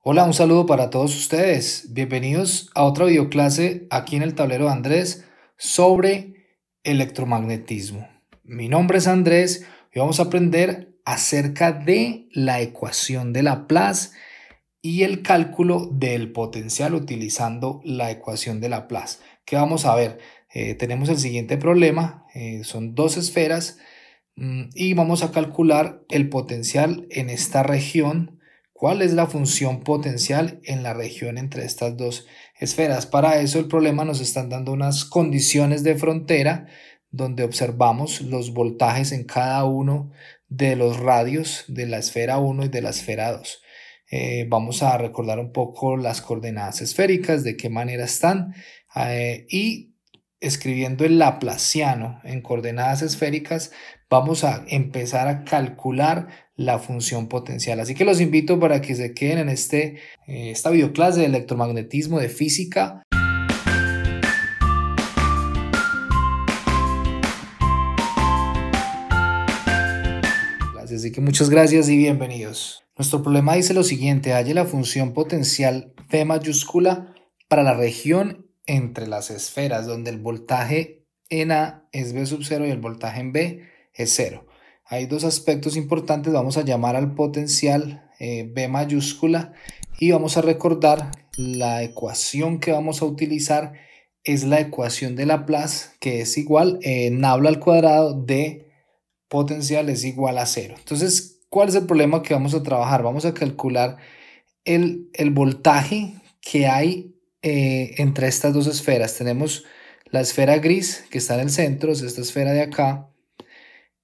Hola, un saludo para todos ustedes. Bienvenidos a otra videoclase aquí en el tablero de Andrés sobre electromagnetismo. Mi nombre es Andrés y vamos a aprender acerca de la ecuación de Laplace y el cálculo del potencial utilizando la ecuación de Laplace. ¿Qué vamos a ver? Eh, tenemos el siguiente problema, eh, son dos esferas mm, y vamos a calcular el potencial en esta región cuál es la función potencial en la región entre estas dos esferas. Para eso el problema nos están dando unas condiciones de frontera donde observamos los voltajes en cada uno de los radios de la esfera 1 y de la esfera 2. Eh, vamos a recordar un poco las coordenadas esféricas, de qué manera están eh, y escribiendo el laplaciano en coordenadas esféricas vamos a empezar a calcular la función potencial. Así que los invito para que se queden en este, eh, esta videoclase de electromagnetismo, de física. Así que muchas gracias y bienvenidos. Nuestro problema dice lo siguiente, halle la función potencial P mayúscula para la región entre las esferas donde el voltaje en A es B sub 0 y el voltaje en B es 0. Hay dos aspectos importantes, vamos a llamar al potencial eh, B mayúscula y vamos a recordar la ecuación que vamos a utilizar es la ecuación de Laplace que es igual en habla al cuadrado de potencial es igual a cero. Entonces, ¿cuál es el problema que vamos a trabajar? Vamos a calcular el, voltaje que hay eh, entre estas dos esferas. Tenemos la esfera gris que está en el centro, es esta esfera de acá,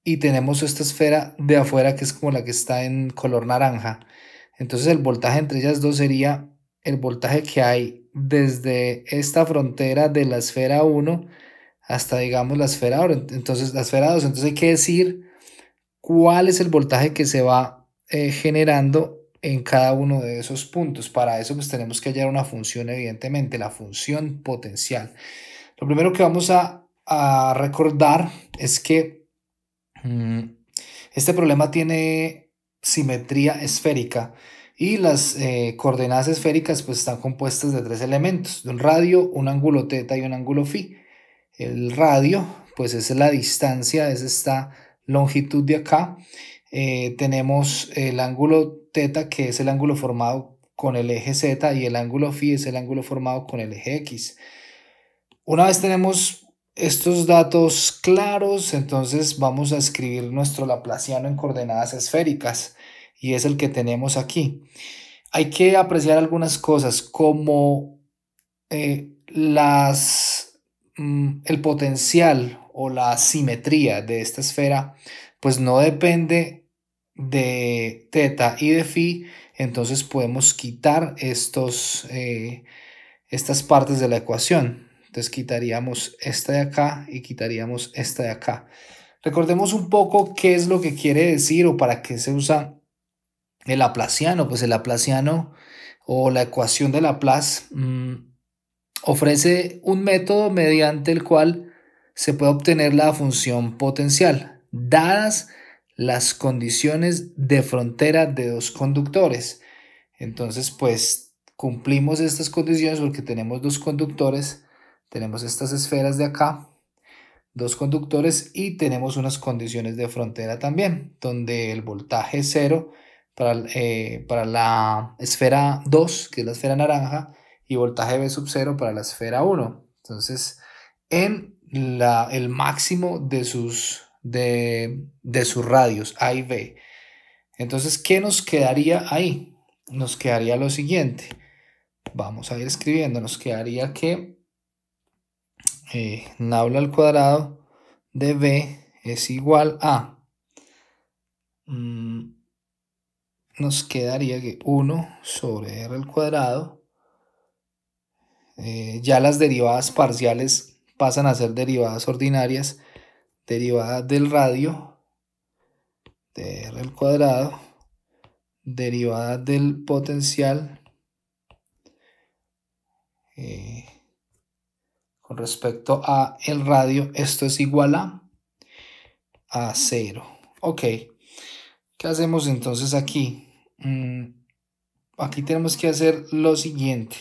y tenemos esta esfera de afuera que es como la que está en color naranja. Entonces el voltaje entre ellas dos sería el voltaje que hay desde esta frontera de la esfera 1 hasta digamos la esfera 2. Entonces la esfera 2, entonces hay que decir cuál es el voltaje que se va eh, generando en cada uno de esos puntos. Para eso pues tenemos que hallar una función evidentemente, la función potencial. Lo primero que vamos a, a recordar es que Mm, este problema tiene simetría esférica y las eh, coordenadas esféricas pues, están compuestas de tres elementos, un radio, un ángulo theta y un ángulo phi. El radio pues es la distancia, es esta longitud de acá. Eh, tenemos el ángulo theta que es el ángulo formado con el eje z y el ángulo phi es el ángulo formado con el eje x. Una vez tenemos estos datos claros, entonces vamos a escribir nuestro Laplaciano en coordenadas esféricas y es el que tenemos aquí. Hay que apreciar algunas cosas como eh, las, mm, el potencial o la simetría de esta esfera, pues no depende de teta y de phi, entonces podemos quitar estos, eh, estas partes de la ecuación. Entonces quitaríamos esta de acá y quitaríamos esta de acá. Recordemos un poco qué es lo que quiere decir o para qué se usa el aplaciano. Pues el aplaciano o la ecuación de Laplace mm, ofrece un método mediante el cual se puede obtener la función potencial, dadas las condiciones de frontera de dos conductores. Entonces, pues cumplimos estas condiciones porque tenemos dos conductores tenemos estas esferas de acá, dos conductores y tenemos unas condiciones de frontera también, donde el voltaje es cero para, eh, para la esfera 2, que es la esfera naranja, y voltaje B sub 0 para la esfera 1. Entonces, en el máximo de sus, de, de sus radios, A y B. Entonces, ¿qué nos quedaría ahí? Nos quedaría lo siguiente. Vamos a ir escribiendo. Nos quedaría que eh, nabla al cuadrado de b es igual a, mm, nos quedaría que 1 sobre r al cuadrado, eh, ya las derivadas parciales pasan a ser derivadas ordinarias, derivadas del radio de r al cuadrado, derivada del potencial, eh, respecto a el radio, esto es igual a, a cero Ok, ¿qué hacemos entonces aquí? Mm, aquí tenemos que hacer lo siguiente.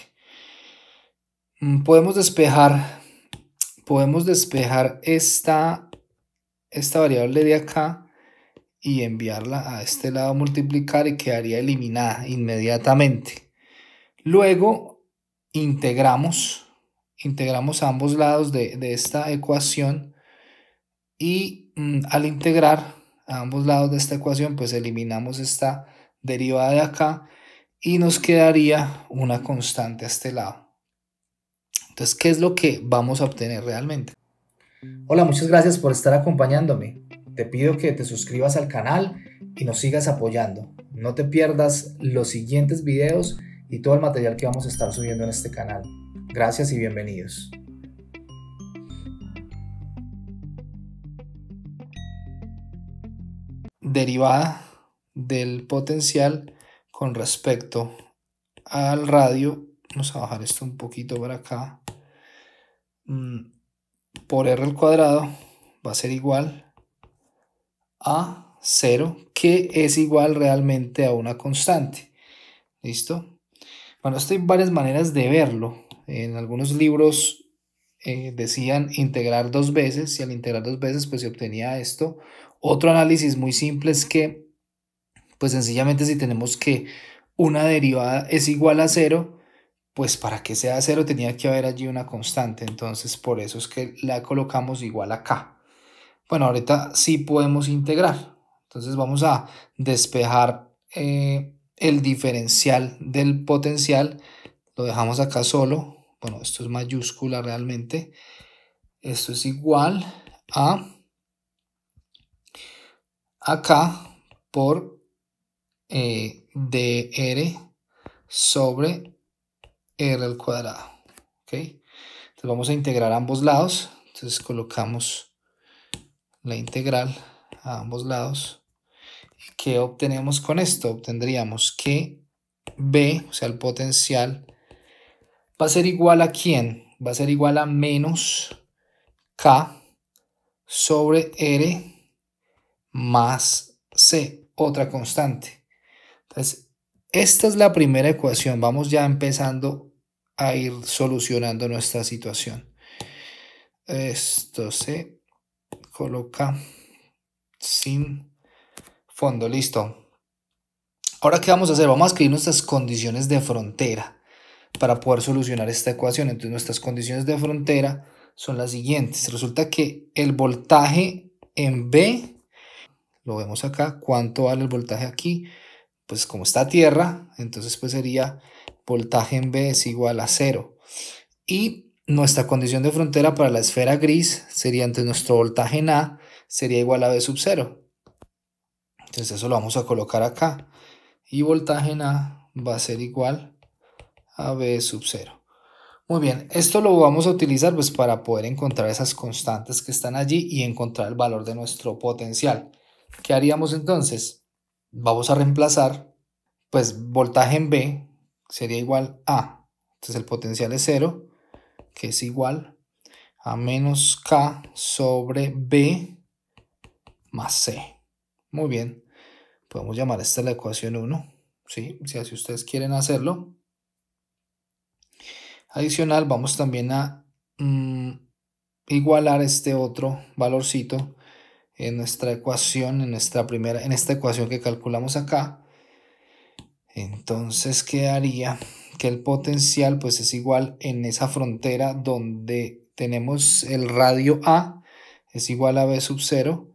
Mm, podemos despejar, podemos despejar esta, esta variable de acá y enviarla a este lado multiplicar y quedaría eliminada inmediatamente. Luego integramos integramos a ambos lados de, esta ecuación y mm, al integrar a ambos lados de esta ecuación pues eliminamos esta derivada de acá y nos quedaría una constante a este lado. Entonces, ¿qué es lo que vamos a obtener realmente? Hola, muchas gracias por estar acompañándome. Te pido que te suscribas al canal y nos sigas apoyando. No te pierdas los siguientes videos y todo el material que vamos a estar subiendo en este canal. Gracias y bienvenidos. Derivada del potencial con respecto al radio, vamos a bajar esto un poquito para acá, mm, por R al cuadrado va a ser igual a 0, que es igual realmente a una constante. ¿Listo? Bueno, esto hay varias maneras de verlo en algunos libros eh, decían integrar dos veces y al integrar dos veces pues se obtenía esto. Otro análisis muy simple es que pues sencillamente si tenemos que una derivada es igual a cero, pues para que sea cero tenía que haber allí una constante, entonces por eso es que la colocamos igual a k. Bueno, ahorita sí podemos integrar, entonces vamos a despejar eh, el diferencial del potencial lo dejamos acá solo, bueno, esto es mayúscula realmente, esto es igual a acá por eh, dr sobre r al cuadrado, ¿ok? Entonces vamos a integrar ambos lados, entonces colocamos la integral a ambos lados. ¿Qué obtenemos con esto? Obtendríamos que B, o sea, el potencial va a ser igual a quién? Va a ser igual a menos K sobre R más C, otra constante. Entonces, esta es la primera ecuación. Vamos ya empezando a ir solucionando nuestra situación. Esto se coloca sin fondo. Listo. Ahora, ¿qué vamos a hacer? Vamos a escribir nuestras condiciones de frontera para poder solucionar esta ecuación. Entonces nuestras condiciones de frontera son las siguientes. Resulta que el voltaje en B, lo vemos acá, ¿cuánto vale el voltaje aquí? Pues como está tierra, entonces pues sería voltaje en B es igual a cero. Y nuestra condición de frontera para la esfera gris sería entonces nuestro voltaje en A sería igual a B sub 0. Entonces eso lo vamos a colocar acá. Y voltaje en A va a ser igual a b sub 0. Muy bien, esto lo vamos a utilizar pues para poder encontrar esas constantes que están allí y encontrar el valor de nuestro potencial. ¿Qué haríamos entonces? Vamos a reemplazar pues voltaje en B sería igual a, entonces el potencial es 0, que es igual a menos K sobre B más C. Muy bien, podemos llamar esta la ecuación 1, ¿sí? si así ustedes quieren hacerlo. Adicional, vamos también a mm, igualar este otro valorcito en nuestra ecuación, en nuestra primera, en esta ecuación que calculamos acá. Entonces quedaría que el potencial pues es igual en esa frontera donde tenemos el radio A es igual a B sub 0.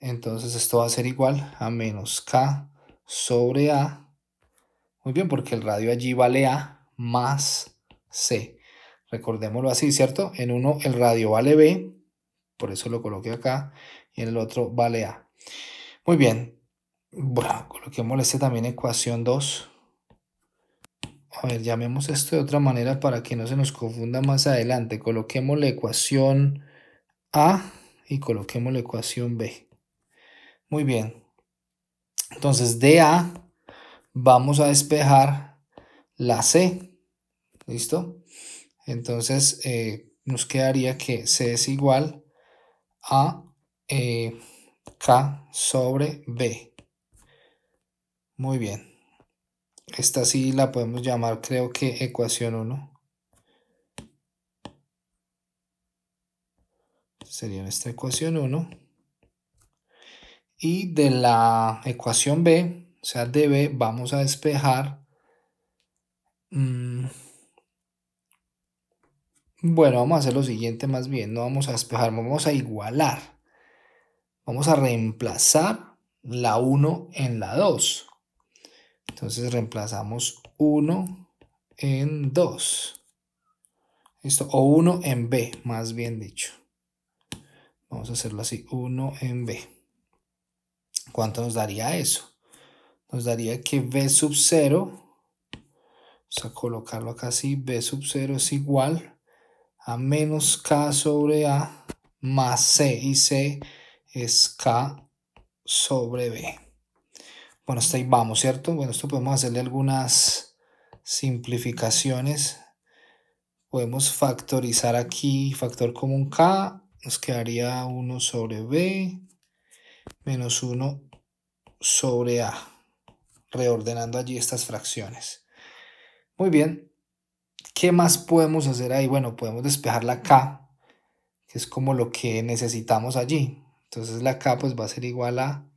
Entonces esto va a ser igual a menos K sobre A. Muy bien, porque el radio allí vale A más C. Recordémoslo así, ¿cierto? En uno el radio vale B, por eso lo coloqué acá, y en el otro vale A. Muy bien, bueno, este también ecuación 2. A ver, llamemos esto de otra manera para que no se nos confunda más adelante. Coloquemos la ecuación A y coloquemos la ecuación B. Muy bien. Entonces, de A vamos a despejar la C ¿Listo? Entonces eh, nos quedaría que C es igual a eh, K sobre B. Muy bien. Esta sí la podemos llamar creo que ecuación 1. Sería nuestra ecuación 1. Y de la ecuación B, o sea, de B, vamos a despejar... Mm, bueno, vamos a hacer lo siguiente más bien, no vamos a despejar, vamos a igualar. Vamos a reemplazar la 1 en la 2. Entonces reemplazamos 1 en 2. Listo, o 1 en B, más bien dicho. Vamos a hacerlo así, 1 en B. ¿Cuánto nos daría eso? Nos daría que B sub 0, vamos a colocarlo acá así, B sub 0 es igual a menos K sobre A más C y C es K sobre B. Bueno, hasta ahí vamos, ¿cierto? Bueno, esto podemos hacerle algunas simplificaciones. Podemos factorizar aquí factor común K, nos quedaría 1 sobre B menos 1 sobre A, reordenando allí estas fracciones. Muy bien, ¿Qué más podemos hacer ahí? Bueno, podemos despejar la K, que es como lo que necesitamos allí. Entonces la K pues va a ser igual a,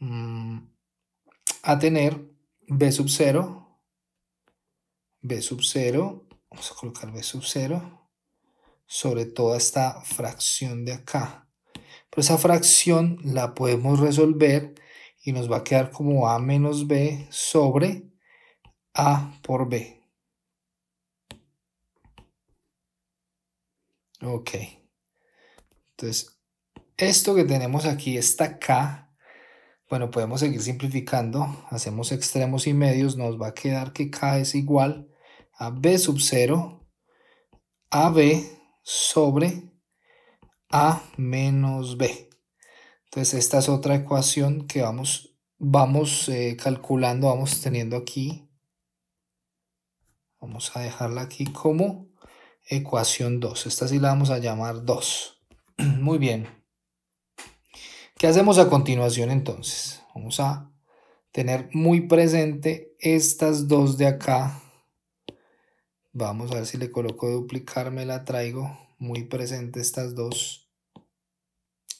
mm, a tener B sub 0, B sub 0, vamos a colocar B sub 0, sobre toda esta fracción de acá. Pero esa fracción la podemos resolver y nos va a quedar como A menos B sobre A por B. Ok. Entonces, esto que tenemos aquí, esta K, bueno, podemos seguir simplificando. Hacemos extremos y medios. Nos va a quedar que K es igual a B sub 0 b sobre A menos B. Entonces, esta es otra ecuación que vamos, vamos eh, calculando, vamos teniendo aquí. Vamos a dejarla aquí como ecuación 2. Esta sí la vamos a llamar 2. Muy bien. ¿Qué hacemos a continuación entonces? Vamos a tener muy presente estas dos de acá. Vamos a ver si le coloco duplicar, me la traigo. Muy presente estas dos.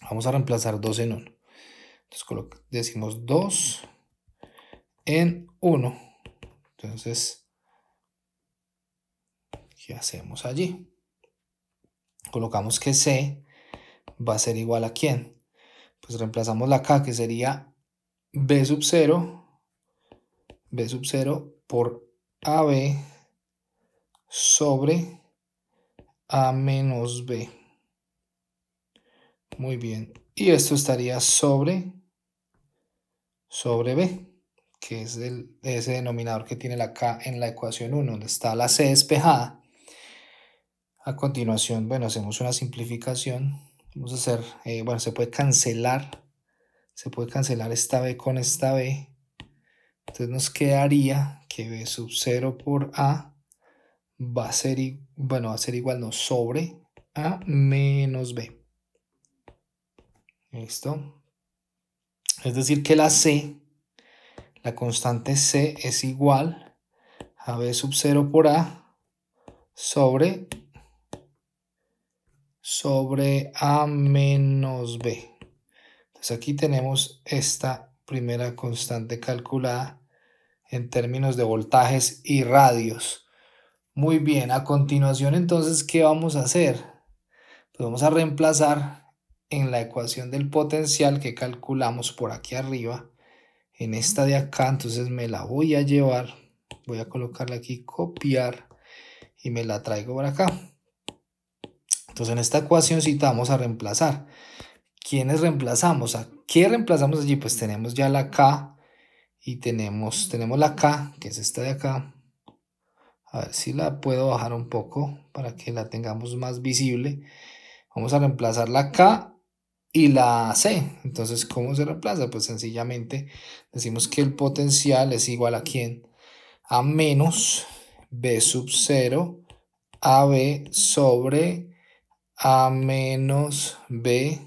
Vamos a reemplazar 2 en 1. Entonces decimos 2 en 1. Entonces hacemos allí? Colocamos que C va a ser igual a quién. Pues reemplazamos la K que sería B sub 0, B sub 0 por AB sobre A menos B. Muy bien. Y esto estaría sobre, sobre B, que es ese denominador que tiene la K en la ecuación 1, donde está la C despejada a continuación, bueno, hacemos una simplificación. Vamos a hacer, eh, bueno, se puede cancelar. Se puede cancelar esta B con esta B. Entonces nos quedaría que B sub 0 por A va a ser, bueno, va a ser igual, no, sobre A menos B. Listo. Es decir que la C, la constante C es igual a B sub 0 por A sobre sobre A menos B. Entonces aquí tenemos esta primera constante calculada en términos de voltajes y radios. Muy bien, a continuación entonces, ¿qué vamos a hacer? Pues vamos a reemplazar en la ecuación del potencial que calculamos por aquí arriba, en esta de acá, entonces me la voy a llevar, voy a colocarla aquí, copiar, y me la traigo por acá. Entonces en esta ecuación vamos a reemplazar. ¿Quiénes reemplazamos? ¿A qué reemplazamos allí? Pues tenemos ya la K y tenemos, tenemos la K, que es esta de acá. A ver si la puedo bajar un poco para que la tengamos más visible. Vamos a reemplazar la K y la C. Entonces, ¿cómo se reemplaza? Pues sencillamente decimos que el potencial es igual a quién? A menos B sub 0 AB sobre a menos b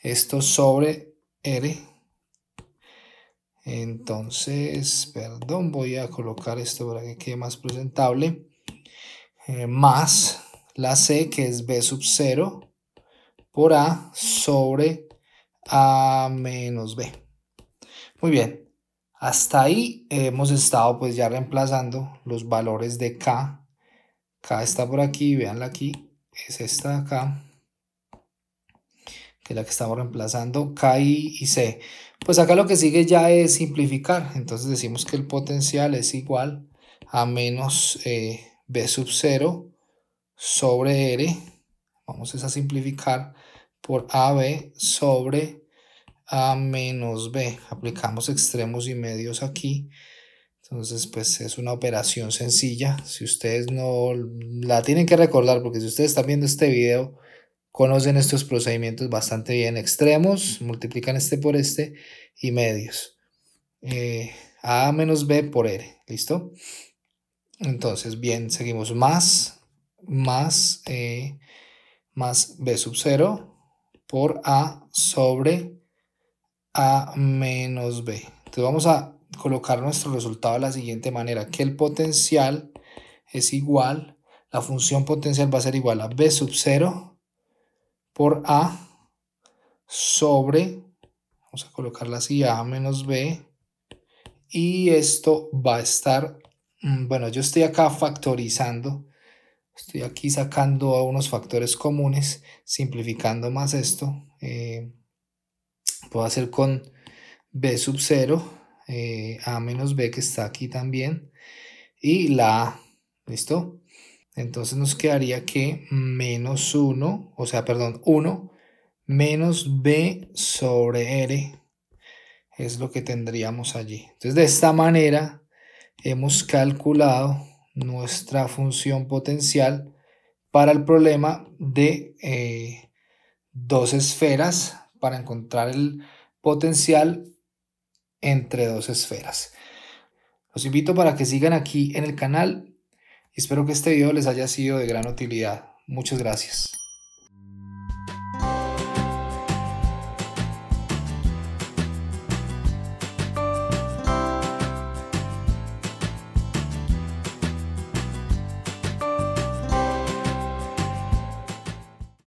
esto sobre r entonces perdón voy a colocar esto para que quede más presentable eh, más la c que es b sub 0 por a sobre a menos b muy bien hasta ahí hemos estado pues ya reemplazando los valores de k k está por aquí veanla aquí es esta de acá, que es la que estamos reemplazando, K y C. Pues acá lo que sigue ya es simplificar, entonces decimos que el potencial es igual a menos eh, B sub 0 sobre R, vamos a simplificar por AB sobre A menos B, aplicamos extremos y medios aquí, entonces, pues es una operación sencilla. Si ustedes no la tienen que recordar, porque si ustedes están viendo este video, conocen estos procedimientos bastante bien. Extremos, multiplican este por este y medios. Eh, a menos B por R. ¿Listo? Entonces, bien, seguimos más, más, eh, más B sub 0 por A sobre A menos B. Entonces vamos a colocar nuestro resultado de la siguiente manera, que el potencial es igual, la función potencial va a ser igual a B sub 0 por A sobre, vamos a colocarla así, A menos B, y esto va a estar, mm, bueno, yo estoy acá factorizando, estoy aquí sacando a unos factores comunes, simplificando más esto, eh, puedo hacer con B sub 0, eh, A menos B que está aquí también y la A. ¿Listo? Entonces nos quedaría que menos 1, o sea, perdón, 1 menos B sobre R es lo que tendríamos allí. Entonces de esta manera hemos calculado nuestra función potencial para el problema de eh, dos esferas para encontrar el potencial entre dos esferas. Los invito para que sigan aquí en el canal y espero que este video les haya sido de gran utilidad. Muchas gracias.